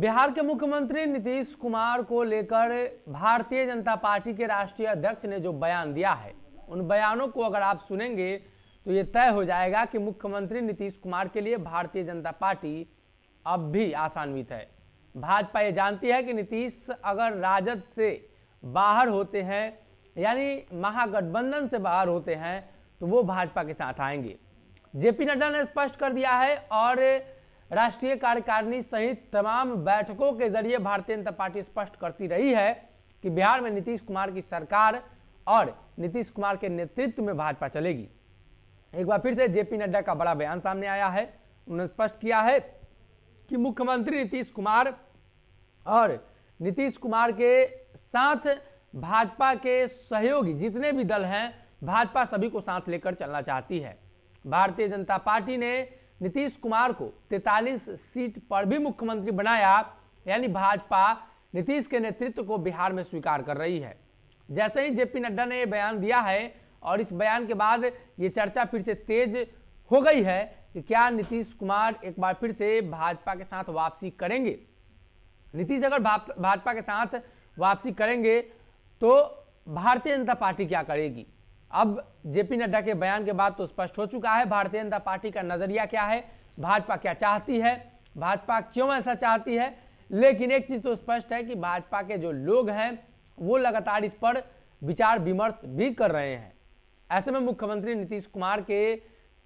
बिहार के मुख्यमंत्री नीतीश कुमार को लेकर भारतीय जनता पार्टी के राष्ट्रीय अध्यक्ष ने जो बयान दिया है उन बयानों को अगर आप सुनेंगे तो ये तय हो जाएगा कि मुख्यमंत्री नीतीश कुमार के लिए भारतीय जनता पार्टी अब भी आसान्वित है भाजपा ये जानती है कि नीतीश अगर राजद से बाहर होते हैं यानी महागठबंधन से बाहर होते हैं तो वो भाजपा के साथ आएंगे जेपी नड्डा ने स्पष्ट कर दिया है और राष्ट्रीय कार्यकारिणी सहित तमाम बैठकों के जरिए भारतीय जनता पार्टी स्पष्ट करती रही है कि बिहार में नीतीश कुमार की सरकार और नीतीश कुमार के नेतृत्व में भाजपा चलेगी एक बार फिर से जेपी नड्डा का बड़ा बयान सामने आया है उन्होंने स्पष्ट किया है कि मुख्यमंत्री नीतीश कुमार और नीतीश कुमार के साथ भाजपा के सहयोगी जितने भी दल हैं भाजपा सभी को साथ लेकर चलना चाहती है भारतीय जनता पार्टी ने नीतीश कुमार को 43 सीट पर भी मुख्यमंत्री बनाया यानी भाजपा नीतीश के नेतृत्व को बिहार में स्वीकार कर रही है जैसे ही जेपी नड्डा ने यह बयान दिया है और इस बयान के बाद ये चर्चा फिर से तेज हो गई है कि क्या नीतीश कुमार एक बार फिर से भाजपा के साथ वापसी करेंगे नीतीश अगर भाजपा के साथ वापसी करेंगे तो भारतीय जनता पार्टी क्या करेगी अब जेपी नड्डा के बयान के बाद तो स्पष्ट हो चुका है भारतीय जनता पार्टी का नजरिया क्या है भाजपा क्या चाहती है भाजपा क्यों ऐसा चाहती है लेकिन एक चीज तो स्पष्ट है कि भाजपा के जो लोग हैं वो लगातार इस पर विचार विमर्श भी कर रहे हैं ऐसे में मुख्यमंत्री नीतीश कुमार के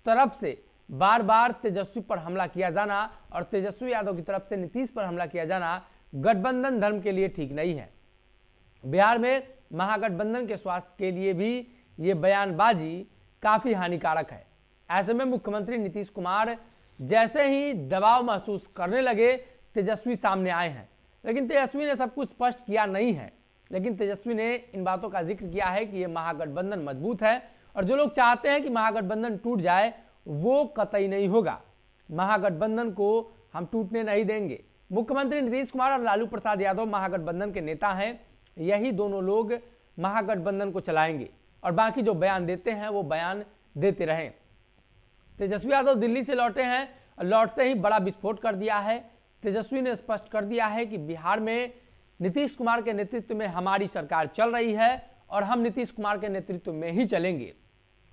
तरफ से बार बार तेजस्वी पर हमला किया जाना और तेजस्वी यादव की तरफ से नीतीश पर हमला किया जाना गठबंधन धर्म के लिए ठीक नहीं है बिहार में महागठबंधन के स्वास्थ्य के लिए भी ये बयानबाजी काफ़ी हानिकारक है ऐसे में मुख्यमंत्री नीतीश कुमार जैसे ही दबाव महसूस करने लगे तेजस्वी सामने आए हैं लेकिन तेजस्वी ने सब कुछ स्पष्ट किया नहीं है लेकिन तेजस्वी ने इन बातों का जिक्र किया है कि ये महागठबंधन मजबूत है और जो लोग चाहते हैं कि महागठबंधन टूट जाए वो कतई नहीं होगा महागठबंधन को हम टूटने नहीं देंगे मुख्यमंत्री नीतीश कुमार और लालू प्रसाद यादव महागठबंधन के नेता हैं यही दोनों लोग महागठबंधन को चलाएंगे और बाकी जो बयान देते हैं वो बयान देते रहें तेजस्वी यादव दिल्ली से लौटे हैं लौटते ही बड़ा विस्फोट कर दिया है तेजस्वी ने स्पष्ट कर दिया है कि बिहार में नीतीश कुमार के नेतृत्व में हमारी सरकार चल रही है और हम नीतीश कुमार के नेतृत्व में ही चलेंगे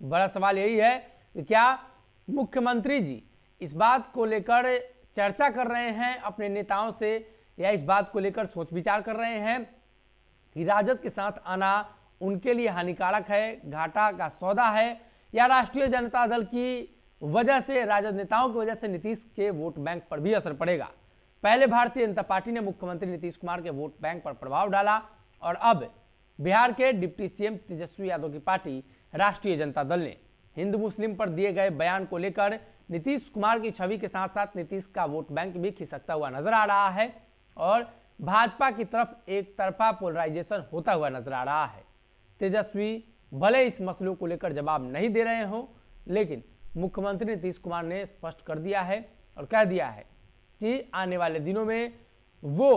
बड़ा सवाल यही है कि क्या मुख्यमंत्री जी इस बात को लेकर चर्चा कर रहे हैं अपने नेताओं से या इस बात को लेकर सोच विचार कर रहे हैं कि राजद के साथ आना उनके लिए हानिकारक है घाटा का सौदा है या राष्ट्रीय जनता दल की वजह से राजद नेताओं की वजह से नीतीश के वोट बैंक पर भी असर पड़ेगा पहले भारतीय जनता पार्टी ने मुख्यमंत्री नीतीश कुमार के वोट बैंक पर प्रभाव डाला और अब बिहार के डिप्टी सीएम तेजस्वी यादव की पार्टी राष्ट्रीय जनता दल ने हिंदू मुस्लिम पर दिए गए बयान को लेकर नीतीश कुमार की छवि के साथ साथ नीतीश का वोट बैंक भी खिसकता हुआ नजर आ रहा है और भाजपा की तरफ एक तरफा पोलराइजेशन होता हुआ नजर आ रहा है तेजस्वी भले इस मसलों को लेकर जवाब नहीं दे रहे हों लेकिन मुख्यमंत्री नीतीश कुमार ने स्पष्ट कर दिया है और कह दिया है कि आने वाले दिनों में वो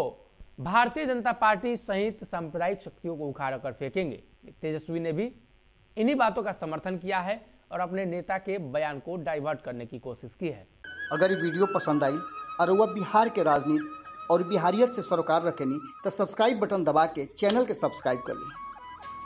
भारतीय जनता पार्टी सहित सांप्रदायिक शक्तियों को उखाड़ कर फेंकेंगे तेजस्वी ने भी इन्हीं बातों का समर्थन किया है और अपने नेता के बयान को डाइवर्ट करने की कोशिश की है अगर ये वीडियो पसंद आई और वह बिहार के राजनीति और बिहारियत से सरोकार रखेनी तो सब्सक्राइब बटन दबा के चैनल के सब्सक्राइब कर लें